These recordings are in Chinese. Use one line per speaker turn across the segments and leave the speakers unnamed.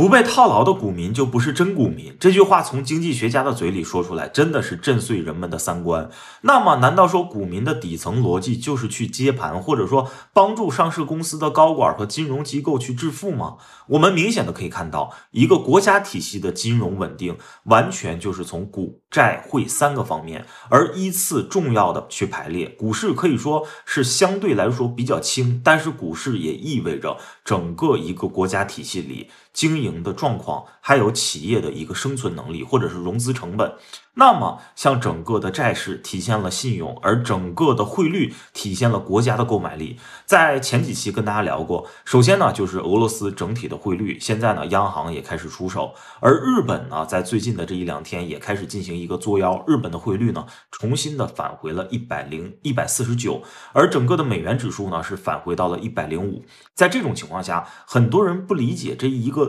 不被套牢的股民就不是真股民，这句话从经济学家的嘴里说出来，真的是震碎人们的三观。那么，难道说股民的底层逻辑就是去接盘，或者说帮助上市公司的高管和金融机构去致富吗？我们明显的可以看到，一个国家体系的金融稳定，完全就是从股债汇三个方面，而依次重要的去排列。股市可以说是相对来说比较轻，但是股市也意味着整个一个国家体系里。经营的状况，还有企业的一个生存能力，或者是融资成本。那么，像整个的债市体现了信用，而整个的汇率体现了国家的购买力。在前几期跟大家聊过，首先呢，就是俄罗斯整体的汇率，现在呢，央行也开始出手，而日本呢，在最近的这一两天也开始进行一个作妖。日本的汇率呢，重新的返回了100、149，而整个的美元指数呢，是返回到了105。在这种情况下，很多人不理解这一个。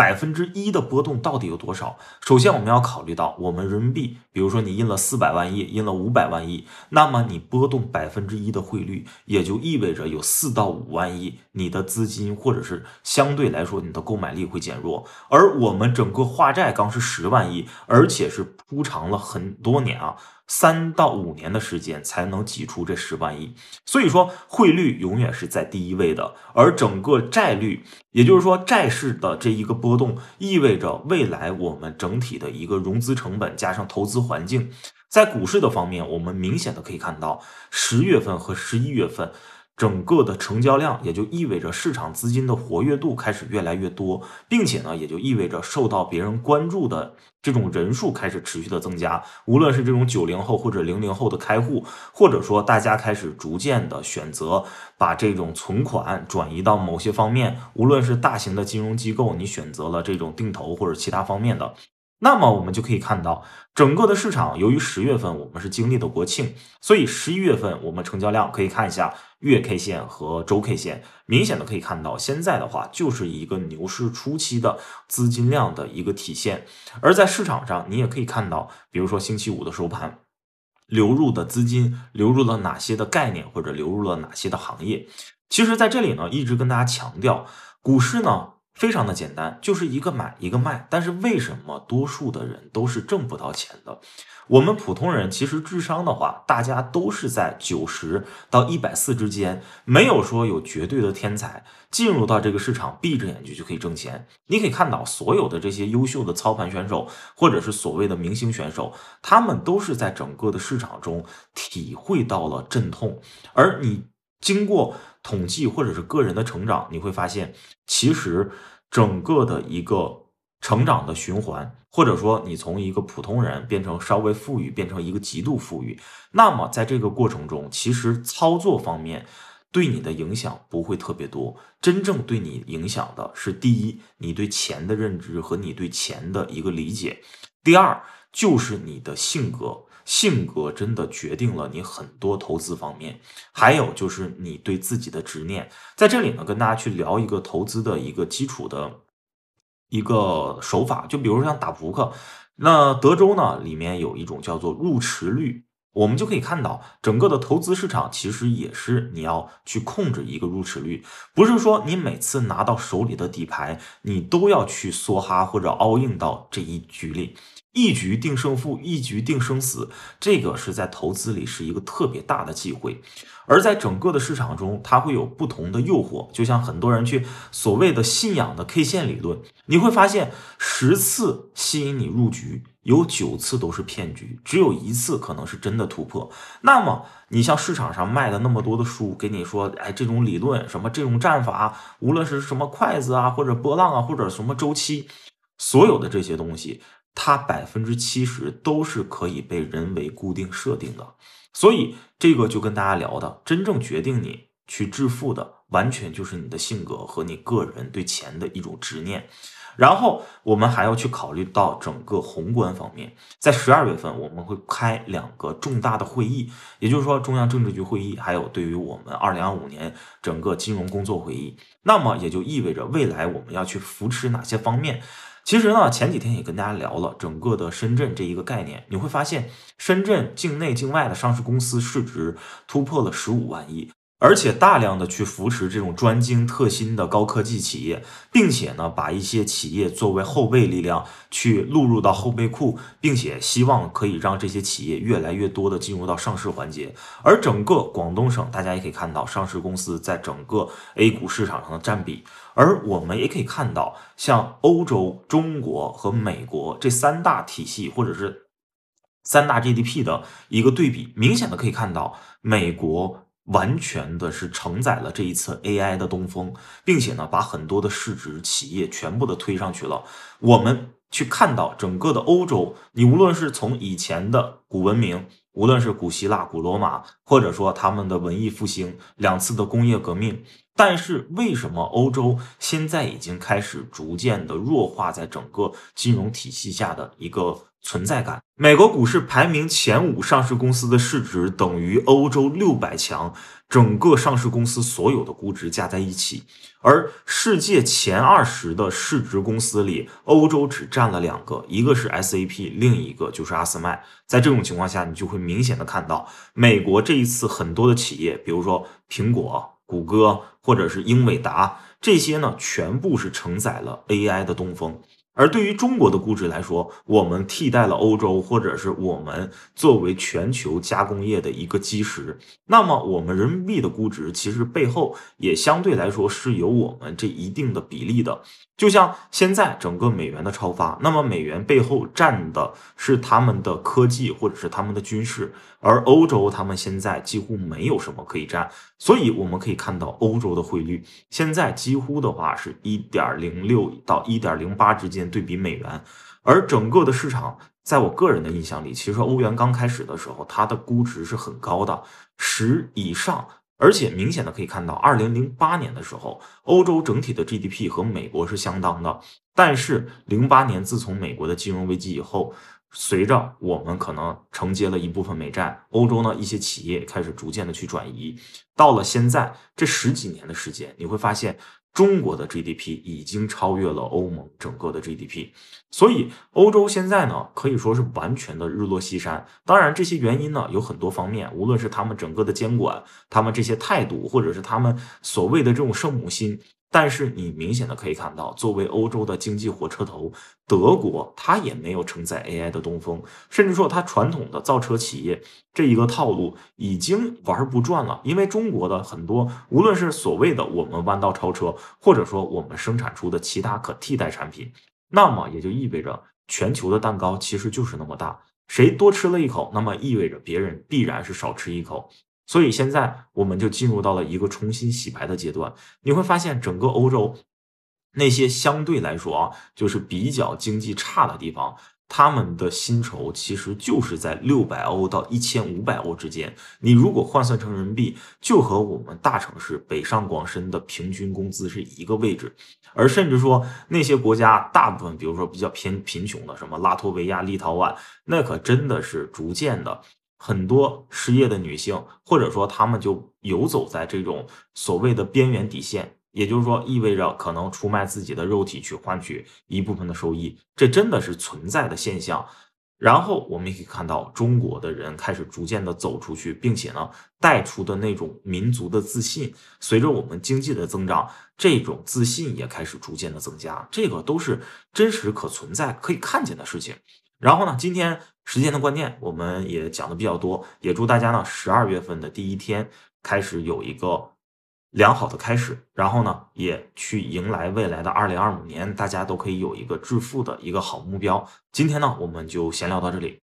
百分之一的波动到底有多少？首先，我们要考虑到我们人民币，比如说你印了四百万亿，印了五百万亿，那么你波动百分之一的汇率，也就意味着有四到五万亿，你的资金或者是相对来说你的购买力会减弱。而我们整个化债刚是十万亿，而且是铺长了很多年啊。三到五年的时间才能挤出这十万亿，所以说汇率永远是在第一位的，而整个债率，也就是说债市的这一个波动，意味着未来我们整体的一个融资成本加上投资环境，在股市的方面，我们明显的可以看到十月份和十一月份。整个的成交量也就意味着市场资金的活跃度开始越来越多，并且呢，也就意味着受到别人关注的这种人数开始持续的增加。无论是这种九零后或者零零后的开户，或者说大家开始逐渐的选择把这种存款转移到某些方面，无论是大型的金融机构，你选择了这种定投或者其他方面的。那么我们就可以看到，整个的市场由于十月份我们是经历的国庆，所以十一月份我们成交量可以看一下月 K 线和周 K 线，明显的可以看到，现在的话就是一个牛市初期的资金量的一个体现。而在市场上，你也可以看到，比如说星期五的收盘，流入的资金流入了哪些的概念，或者流入了哪些的行业。其实，在这里呢，一直跟大家强调，股市呢。非常的简单，就是一个买一个卖。但是为什么多数的人都是挣不到钱的？我们普通人其实智商的话，大家都是在九十到一百四之间，没有说有绝对的天才进入到这个市场，闭着眼睛就可以挣钱。你可以看到所有的这些优秀的操盘选手，或者是所谓的明星选手，他们都是在整个的市场中体会到了阵痛，而你。经过统计，或者是个人的成长，你会发现，其实整个的一个成长的循环，或者说你从一个普通人变成稍微富裕，变成一个极度富裕，那么在这个过程中，其实操作方面对你的影响不会特别多。真正对你影响的是，第一，你对钱的认知和你对钱的一个理解；第二，就是你的性格。性格真的决定了你很多投资方面，还有就是你对自己的执念。在这里呢，跟大家去聊一个投资的一个基础的一个手法，就比如像打扑克，那德州呢里面有一种叫做入池率，我们就可以看到整个的投资市场其实也是你要去控制一个入池率，不是说你每次拿到手里的底牌你都要去梭哈或者 all in 到这一局里。一局定胜负，一局定生死，这个是在投资里是一个特别大的忌讳。而在整个的市场中，它会有不同的诱惑。就像很多人去所谓的信仰的 K 线理论，你会发现十次吸引你入局，有九次都是骗局，只有一次可能是真的突破。那么你像市场上卖的那么多的书，给你说，哎，这种理论什么，这种战法，无论是什么筷子啊，或者波浪啊，或者什么周期，所有的这些东西。它百分之七十都是可以被人为固定设定的，所以这个就跟大家聊的，真正决定你去致富的，完全就是你的性格和你个人对钱的一种执念。然后我们还要去考虑到整个宏观方面，在十二月份我们会开两个重大的会议，也就是说中央政治局会议，还有对于我们二零二五年整个金融工作会议。那么也就意味着未来我们要去扶持哪些方面？其实呢，前几天也跟大家聊了整个的深圳这一个概念，你会发现深圳境内境外的上市公司市值突破了十五万亿。而且大量的去扶持这种专精特新的高科技企业，并且呢，把一些企业作为后备力量去录入到后备库，并且希望可以让这些企业越来越多的进入到上市环节。而整个广东省，大家也可以看到，上市公司在整个 A 股市场上的占比。而我们也可以看到，像欧洲、中国和美国这三大体系或者是三大 GDP 的一个对比，明显的可以看到美国。完全的是承载了这一次 AI 的东风，并且呢，把很多的市值企业全部的推上去了。我们去看到整个的欧洲，你无论是从以前的古文明，无论是古希腊、古罗马，或者说他们的文艺复兴、两次的工业革命，但是为什么欧洲现在已经开始逐渐的弱化在整个金融体系下的一个？存在感，美国股市排名前五上市公司的市值等于欧洲六百强整个上市公司所有的估值加在一起，而世界前二十的市值公司里，欧洲只占了两个，一个是 SAP，另一个就是阿斯麦。在这种情况下，你就会明显的看到，美国这一次很多的企业，比如说苹果、谷歌或者是英伟达，这些呢全部是承载了 AI 的东风。而对于中国的估值来说，我们替代了欧洲，或者是我们作为全球加工业的一个基石。那么，我们人民币的估值其实背后也相对来说是有我们这一定的比例的。就像现在整个美元的超发，那么美元背后占的是他们的科技或者是他们的军事，而欧洲他们现在几乎没有什么可以占。所以我们可以看到，欧洲的汇率现在几乎的话是一点零六到一点零八之间，对比美元。而整个的市场，在我个人的印象里，其实欧元刚开始的时候，它的估值是很高的，十以上。而且明显的可以看到，二零零八年的时候，欧洲整体的 GDP 和美国是相当的。但是零八年自从美国的金融危机以后。随着我们可能承接了一部分美债，欧洲呢一些企业开始逐渐的去转移。到了现在这十几年的时间，你会发现中国的 GDP 已经超越了欧盟整个的 GDP，所以欧洲现在呢可以说是完全的日落西山。当然，这些原因呢有很多方面，无论是他们整个的监管，他们这些态度，或者是他们所谓的这种圣母心。但是你明显的可以看到，作为欧洲的经济火车头，德国它也没有承载 AI 的东风，甚至说它传统的造车企业这一个套路已经玩不转了，因为中国的很多，无论是所谓的我们弯道超车，或者说我们生产出的其他可替代产品，那么也就意味着全球的蛋糕其实就是那么大，谁多吃了一口，那么意味着别人必然是少吃一口。所以现在我们就进入到了一个重新洗牌的阶段。你会发现，整个欧洲那些相对来说啊，就是比较经济差的地方，他们的薪酬其实就是在六百欧到一千五百欧之间。你如果换算成人民币，就和我们大城市北上广深的平均工资是一个位置。而甚至说，那些国家大部分，比如说比较偏贫穷的，什么拉脱维亚、立陶宛，那可真的是逐渐的。很多失业的女性，或者说她们就游走在这种所谓的边缘底线，也就是说，意味着可能出卖自己的肉体去换取一部分的收益，这真的是存在的现象。然后我们也可以看到，中国的人开始逐渐的走出去，并且呢，带出的那种民族的自信，随着我们经济的增长，这种自信也开始逐渐的增加，这个都是真实可存在、可以看见的事情。然后呢，今天时间的观念我们也讲的比较多，也祝大家呢十二月份的第一天开始有一个良好的开始，然后呢也去迎来未来的二零二五年，大家都可以有一个致富的一个好目标。今天呢我们就闲聊到这里。